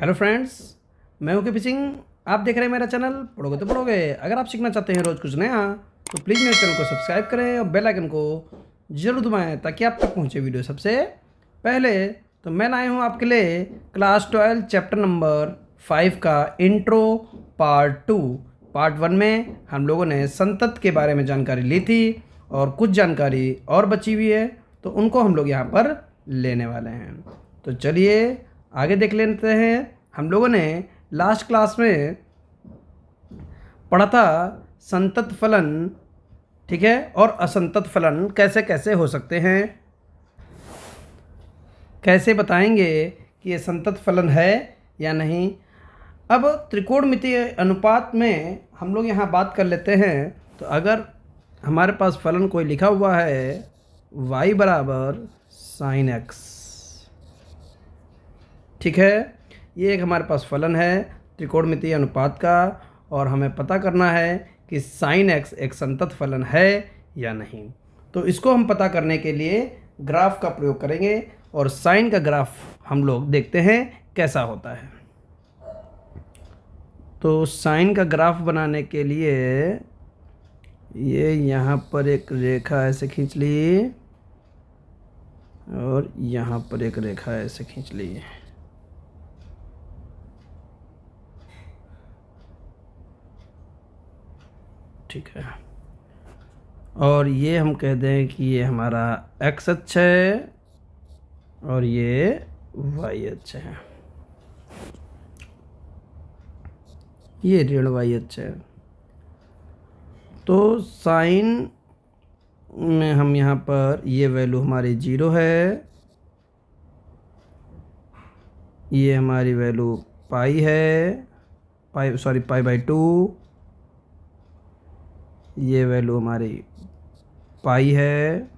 hello friends मैं हूं के सिंह आप देख रहे हैं मेरा चैनल पढ़ोगे तो पढ़ोगे अगर आप सीखना चाहते हैं रोज़ कुछ नया तो प्लीज़ मेरे चैनल को सब्सक्राइब करें और बेल आइकन को जरूर दबाएं ताकि आप तक पहुंचे वीडियो सबसे पहले तो मैं लाया हूं आपके लिए class twelve chapter number five का intro part two part one में हम लोगों ने संतत के बारे में जानकारी ली थी और कुछ जानकारी और बची हुई है तो उनको हम लोग यहाँ पर लेने वाले हैं तो चलिए आगे देख लेते हैं हम लोगों ने लास्ट क्लास में पढ़ा था संतत फलन ठीक है और असंतत फलन कैसे कैसे हो सकते हैं कैसे बताएंगे कि ये संतत फलन है या नहीं अब त्रिकोणमितीय अनुपात में हम लोग यहाँ बात कर लेते हैं तो अगर हमारे पास फलन कोई लिखा हुआ है y बराबर साइन एक्स ठीक है ये एक हमारे पास फलन है त्रिकोणमितीय अनुपात का और हमें पता करना है कि साइन एक्स एक संतत फलन है या नहीं तो इसको हम पता करने के लिए ग्राफ का प्रयोग करेंगे और साइन का ग्राफ हम लोग देखते हैं कैसा होता है तो साइन का ग्राफ बनाने के लिए ये यहाँ पर एक रेखा ऐसे खींच ली और यहाँ पर एक रेखा ऐसे खींच ली ठीक है और ये हम कह दें कि ये हमारा एक्स अच्छा है और ये वाई अच्छा है ये ऋण वाई अच्छा है तो साइन में हम यहाँ पर ये वैल्यू हमारी जीरो है ये हमारी वैल्यू पाई है pi sorry pi by two ये वैल्यू हमारी पाई है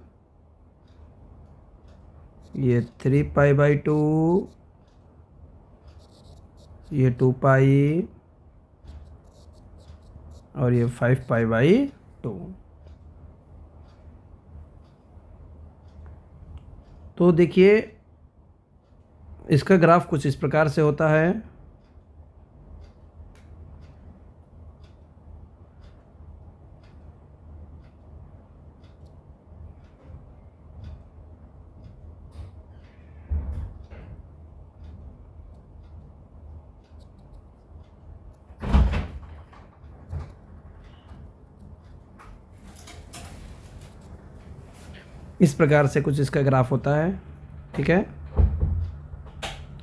ये थ्री पाई बाई टू ये टू पाई और ये फाइव पाई बाई टू तो देखिए इसका ग्राफ कुछ इस प्रकार से होता है इस प्रकार से कुछ इसका ग्राफ होता है ठीक है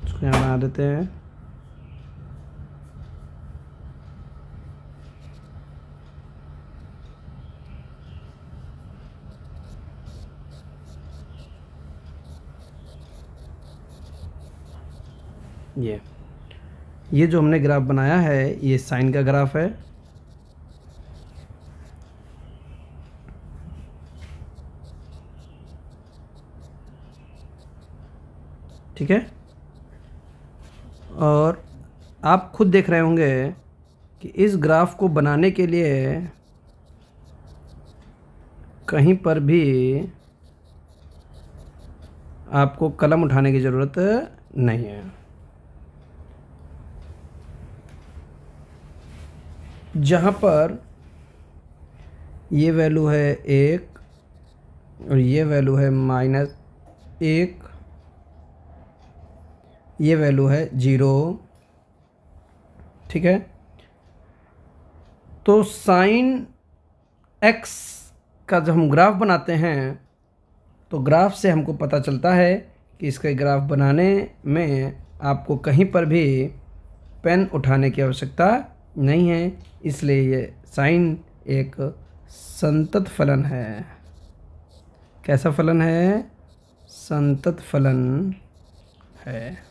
इसको यहाँ बना देते हैं ये ये जो हमने ग्राफ बनाया है ये साइन का ग्राफ है ठीक है और आप खुद देख रहे होंगे कि इस ग्राफ को बनाने के लिए कहीं पर भी आपको कलम उठाने की ज़रूरत नहीं है जहाँ पर ये वैल्यू है एक और ये वैल्यू है माइनस एक ये वैल्यू है जीरो ठीक है तो साइन एक्स का जब हम ग्राफ बनाते हैं तो ग्राफ से हमको पता चलता है कि इसके ग्राफ बनाने में आपको कहीं पर भी पेन उठाने की आवश्यकता नहीं है इसलिए ये साइन एक संतत फलन है कैसा फलन है संतत फलन है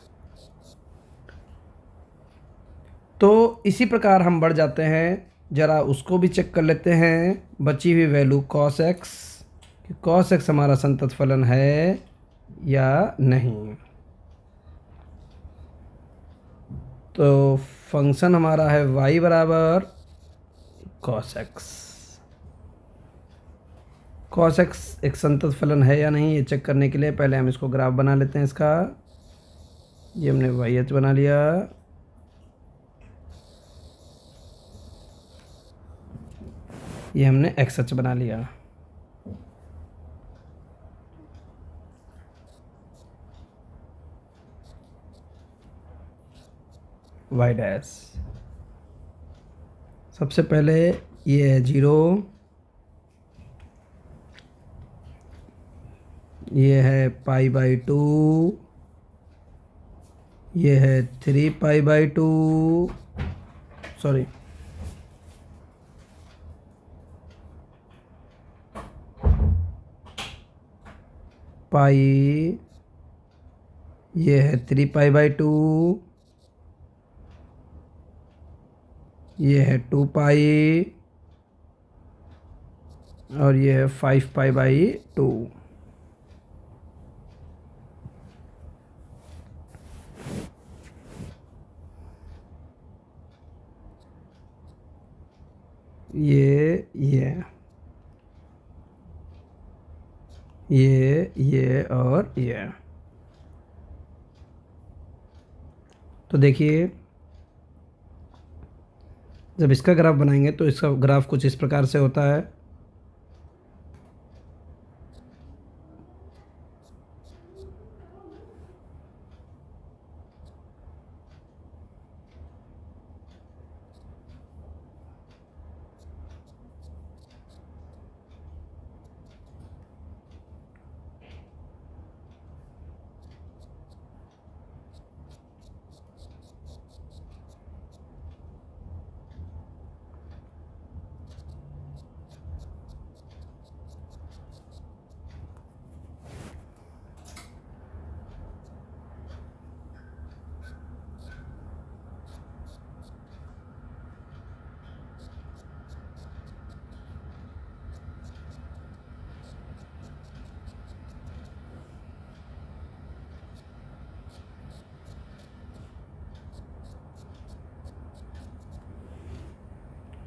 तो इसी प्रकार हम बढ़ जाते हैं ज़रा उसको भी चेक कर लेते हैं बची हुई वैल्यू कॉस एक्स कि कॉस एक्स हमारा संतत फलन है या नहीं तो फंक्शन हमारा है वाई बराबर कॉस एक्स कॉस एक्स एक संतत फलन है या नहीं ये चेक करने के लिए पहले हम इसको ग्राफ बना लेते हैं इसका ये हमने वाई एच बना लिया ये हमने एक्स एच बना लिया वाई डैश सबसे पहले ये है जीरो ये है पाई बाई टू ये है three pi by two sorry pi ये है थ्री पाई बाई टू ये है टू पाई और ये है फाइव पाई बाई टू ये ये ये ये और ये तो देखिए जब इसका ग्राफ बनाएंगे तो इसका ग्राफ कुछ इस प्रकार से होता है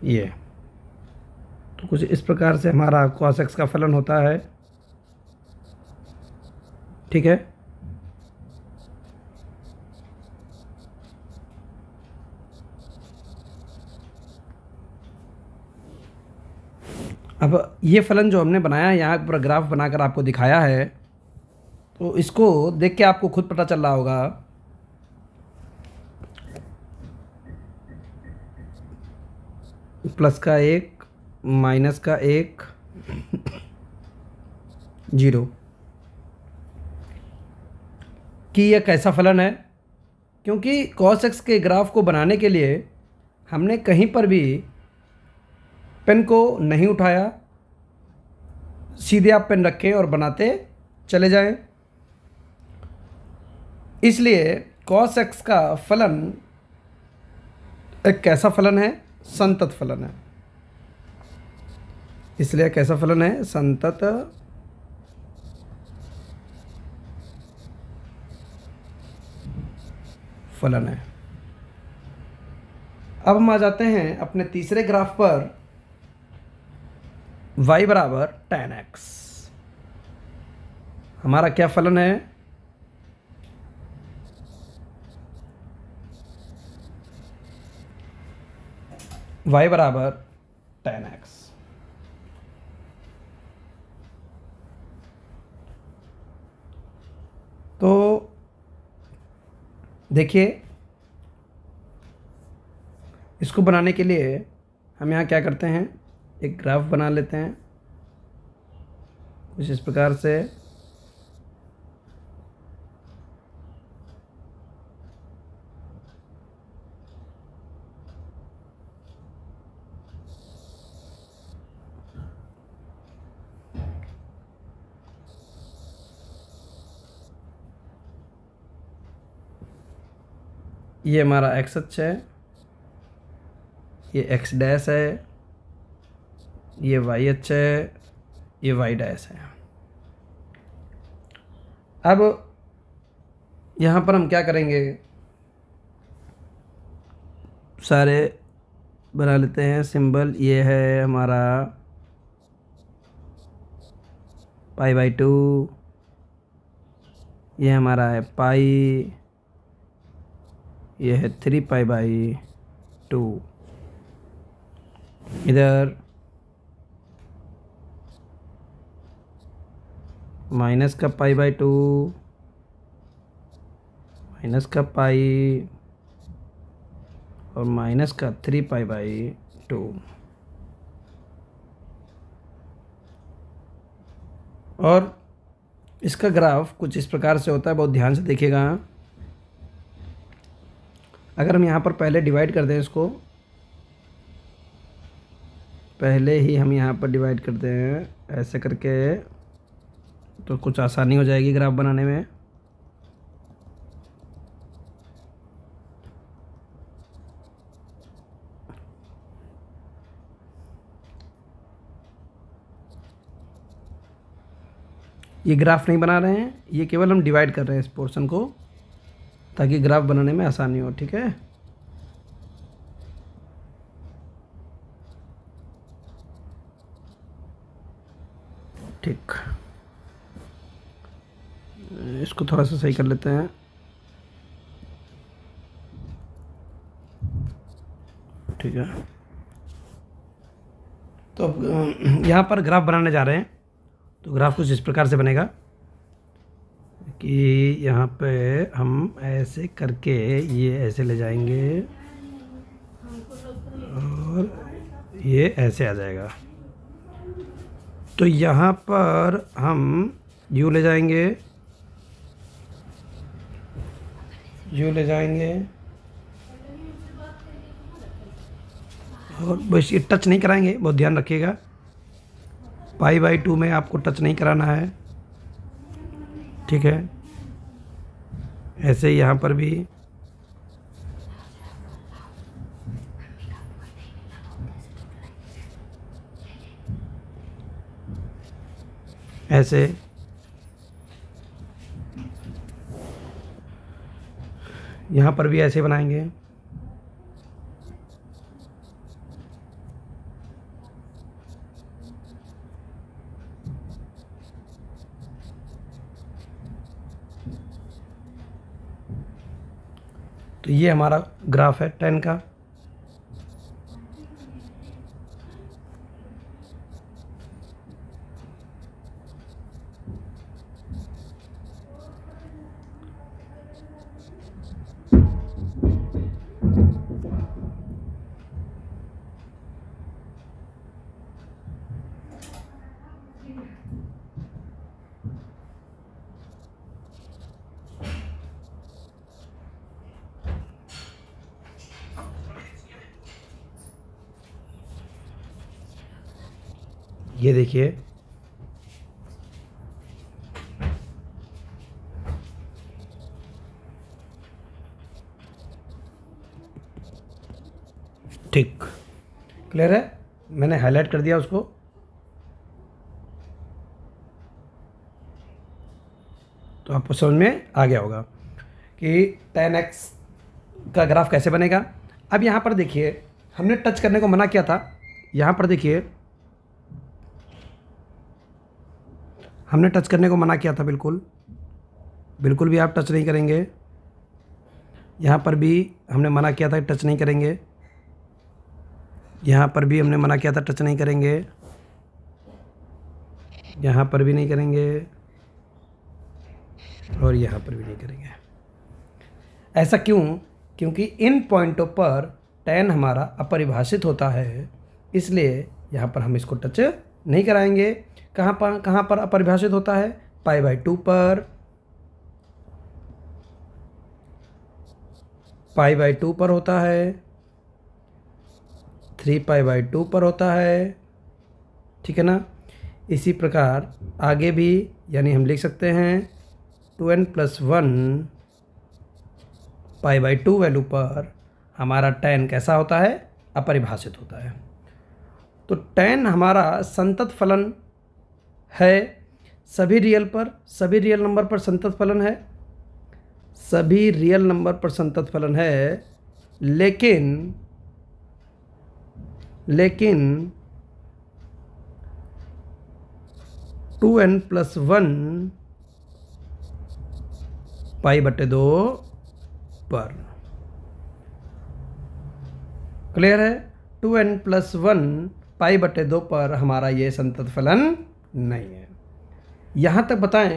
ये तो कुछ इस प्रकार से हमारा कॉस एक्स का फलन होता है ठीक है अब ये फलन जो हमने बनाया यहाँ पर ग्राफ बनाकर आपको दिखाया है तो इसको देख के आपको खुद पता चल रहा होगा प्लस का एक माइनस का एक जीरो कि यह कैसा फलन है क्योंकि कॉस एक्स के ग्राफ को बनाने के लिए हमने कहीं पर भी पेन को नहीं उठाया सीधे आप पेन रखें और बनाते चले जाएं इसलिए कॉस एक्स का फलन एक कैसा फलन है संतत फलन है इसलिए कैसा फलन है संतत फलन है अब हम आ जाते हैं अपने तीसरे ग्राफ पर y बराबर टेन एक्स हमारा क्या फलन है वाई बराबर टेन एक्स तो देखिए इसको बनाने के लिए हम यहाँ क्या करते हैं एक ग्राफ बना लेते हैं कुछ इस प्रकार से ये हमारा एक्स अक्ष है ये एक्स डैश है ये वाई अक्ष है ये वाई डैश है अब यहाँ पर हम क्या करेंगे सारे बना लेते हैं सिंबल ये है हमारा पाई बाई टू ये हमारा है पाई ये है थ्री पाई बाई टू इधर माइनस का पाई बाई टू माइनस का पाई और माइनस का थ्री पाई बाई टू और इसका ग्राफ कुछ इस प्रकार से होता है बहुत ध्यान से देखिएगा अगर हम यहाँ पर पहले डिवाइड कर दें इसको पहले ही हम यहाँ पर डिवाइड करते हैं ऐसे करके तो कुछ आसानी हो जाएगी ग्राफ बनाने में ये ग्राफ नहीं बना रहे हैं ये केवल हम डिवाइड कर रहे हैं इस पोर्शन को ताकि ग्राफ बनाने में आसानी हो ठीक है ठीक इसको थोड़ा सा सही कर लेते हैं ठीक है तो अब यहाँ पर ग्राफ बनाने जा रहे हैं तो ग्राफ कुछ इस प्रकार से बनेगा कि यहाँ पे हम ऐसे करके ये ऐसे ले जाएंगे और ये ऐसे आ जाएगा तो यहाँ पर हम यू ले जाएंगे यू ले जाएंगे और बस ये टच नहीं कराएंगे बहुत ध्यान रखिएगा पाई बाई टू में आपको टच नहीं कराना है ठीक है ऐसे यहाँ पर भी ऐसे यहाँ पर भी ऐसे बनाएंगे तो ये हमारा ग्राफ है टेन का ये देखिए ठीक क्लियर है मैंने हाईलाइट कर दिया उसको तो आपको समझ में आ गया होगा कि टेन एक्स का ग्राफ कैसे बनेगा अब यहाँ पर देखिए हमने टच करने को मना किया था यहाँ पर देखिए हमने टच करने को मना किया था बिल्कुल बिल्कुल भी आप टच नहीं करेंगे यहाँ पर भी हमने मना किया था टच नहीं करेंगे यहाँ पर भी हमने मना किया था टच नहीं करेंगे यहाँ पर भी नहीं करेंगे और यहाँ पर भी नहीं करेंगे ऐसा क्यों क्योंकि इन पॉइंटों पर टेन हमारा अपरिभाषित होता है इसलिए यहाँ पर हम इसको टच नहीं कराएंगे कहाँ पर कहाँ पर अपरिभाषित होता है पाई बाई टू पर पाई बाई टू पर होता है थ्री पाई बाई टू पर होता है ठीक है ना इसी प्रकार आगे भी यानी हम लिख सकते हैं two n plus one pi by two value पर हमारा टेन कैसा होता है अपरिभाषित होता है तो टेन हमारा संतत फलन है सभी रियल पर सभी रियल नंबर पर संतत फलन है सभी रियल नंबर पर संतत फलन है लेकिन लेकिन two n plus one pi बटे दो पर क्लियर है two n plus one pi बटे दो पर हमारा ये संतत फलन नहीं है यहाँ तक बताएं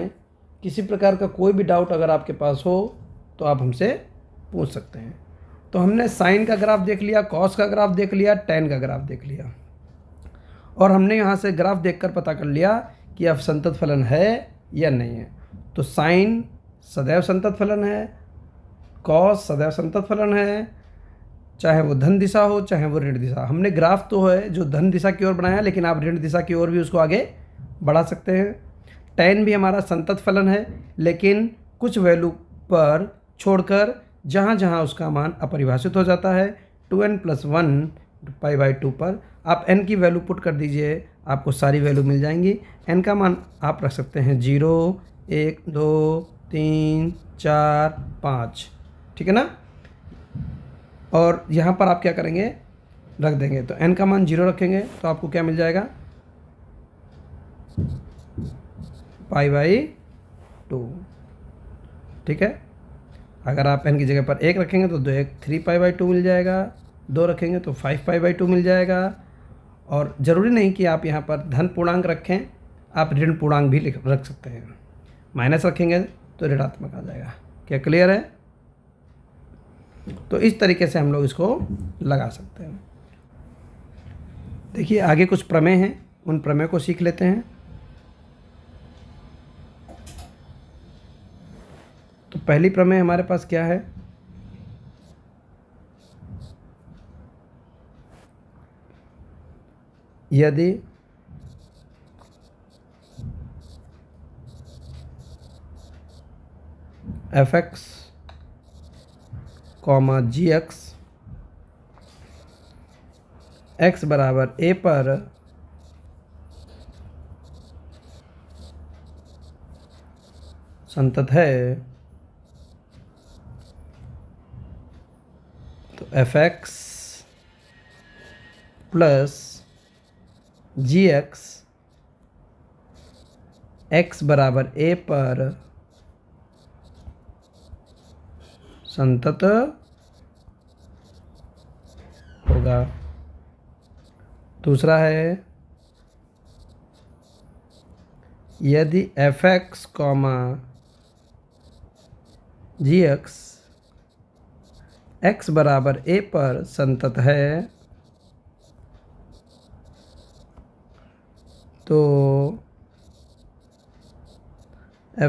किसी प्रकार का कोई भी डाउट अगर आपके पास हो तो आप हमसे पूछ सकते हैं तो हमने साइन का ग्राफ देख लिया कॉस का ग्राफ देख लिया टेन का ग्राफ देख लिया और हमने यहाँ से ग्राफ कर पता कर लिया कि अब संतत फलन है या नहीं है तो साइन सदैव संतत फलन है कॉस सदैव संतत फलन है चाहे वो धन दिशा हो चाहे वो ऋण दिशा हमने ग्राफ तो है जो धन दिशा की ओर बनाया लेकिन आप ऋण दिशा की ओर भी उसको आगे बढ़ा सकते हैं टेन भी हमारा संतत फलन है लेकिन कुछ वैल्यू पर छोड़कर जहाँ जहाँ उसका मान अपरिभाषित हो जाता है two n plus one pi by two पर आप एन की वैल्यू पुट कर दीजिए आपको सारी वैल्यू मिल जाएंगी एन का मान आप रख सकते हैं जीरो एक दो तीन चार पाँच ठीक है ना और यहाँ पर आप क्या करेंगे रख देंगे तो एन का मान जीरो रखेंगे तो आपको क्या मिल जाएगा पाई बाई टू ठीक है अगर आप एन की जगह पर एक रखेंगे तो दो एक थ्री पाई बाई टू मिल जाएगा दो रखेंगे तो फाइव पाई बाई टू मिल जाएगा और ज़रूरी नहीं कि आप यहाँ पर धन पूर्णांक रखें आप ऋण पूर्णांक भी रख सकते हैं माइनस रखेंगे तो ऋणात्मक आ जाएगा क्या क्लियर है तो इस तरीके से हम लोग इसको लगा सकते हैं देखिए आगे कुछ प्रमेय हैं उन प्रमेय को सीख लेते हैं तो पहली प्रमेय हमारे पास क्या है यदि f x comma g x x बराबर ए पर संतत है तो f x plus g x x बराबर ए पर संतत होगा दूसरा है यदि f x comma g x x बराबर ए पर संतत है तो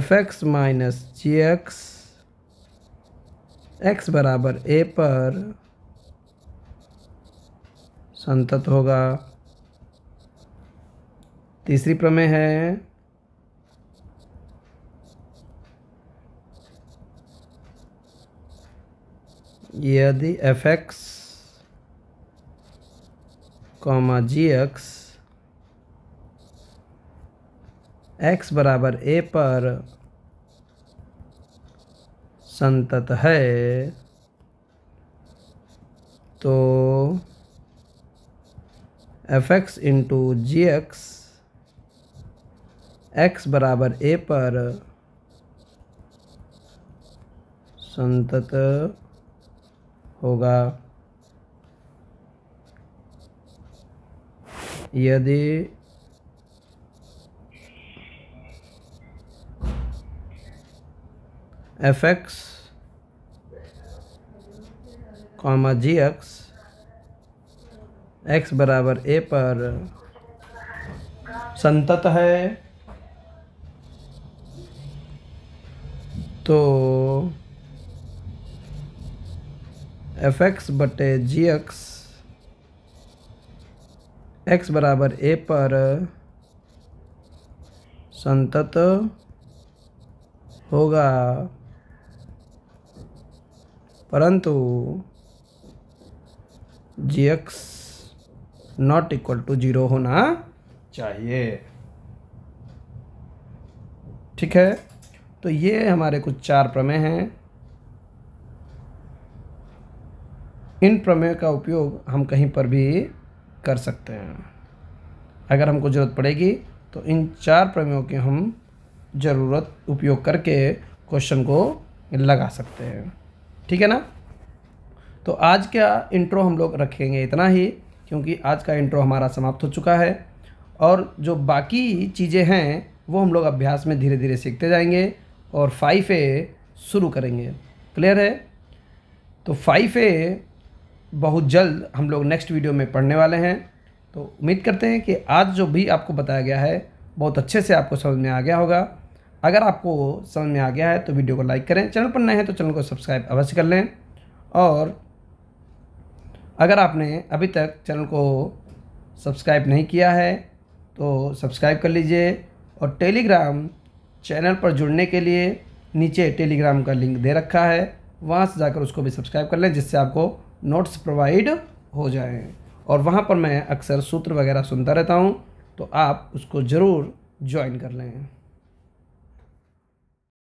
f x minus g x x बराबर ए पर संतत होगा तीसरी प्रमेय है यदि f x comma g x x बराबर ए पर संतत है तो f x into g x x बराबर ए पर संतत होगा यदि f x comma g x x बराबर ए पर संतत है तो एफ एक्स बटे जी एक्स एक्स बराबर ए पर संतत होगा परंतु g x not equal to zero होना चाहिए ठीक है तो ये हमारे कुछ चार प्रमेय हैं इन प्रमेय का उपयोग हम कहीं पर भी कर सकते हैं अगर हमको ज़रूरत पड़ेगी तो इन चार प्रमेयों की हम ज़रूरत उपयोग करके क्वेश्चन को लगा सकते हैं ठीक है ना तो आज का इंट्रो हम लोग रखेंगे इतना ही क्योंकि आज का इंट्रो हमारा समाप्त हो चुका है और जो बाकी चीज़ें हैं वो हम लोग अभ्यास में धीरे धीरे सीखते जाएंगे और फाइफ ए शुरू करेंगे क्लियर है तो फाइफ ए बहुत जल्द हम लोग नेक्स्ट वीडियो में पढ़ने वाले हैं तो उम्मीद करते हैं कि आज जो भी आपको बताया गया है बहुत अच्छे से आपको समझ में आ गया होगा अगर आपको समझ में आ गया है तो वीडियो को लाइक करें चैनल पर नए हैं तो चैनल को सब्सक्राइब अवश्य कर लें और अगर आपने अभी तक चैनल को सब्सक्राइब नहीं किया है तो सब्सक्राइब कर लीजिए और टेलीग्राम चैनल पर जुड़ने के लिए नीचे टेलीग्राम का लिंक दे रखा है वहाँ से जाकर उसको भी सब्सक्राइब कर लें जिससे आपको नोट्स प्रोवाइड हो जाएं और वहाँ पर मैं अक्सर सूत्र वगैरह सुनता रहता हूँ तो आप उसको ज़रूर ज्वाइन कर लें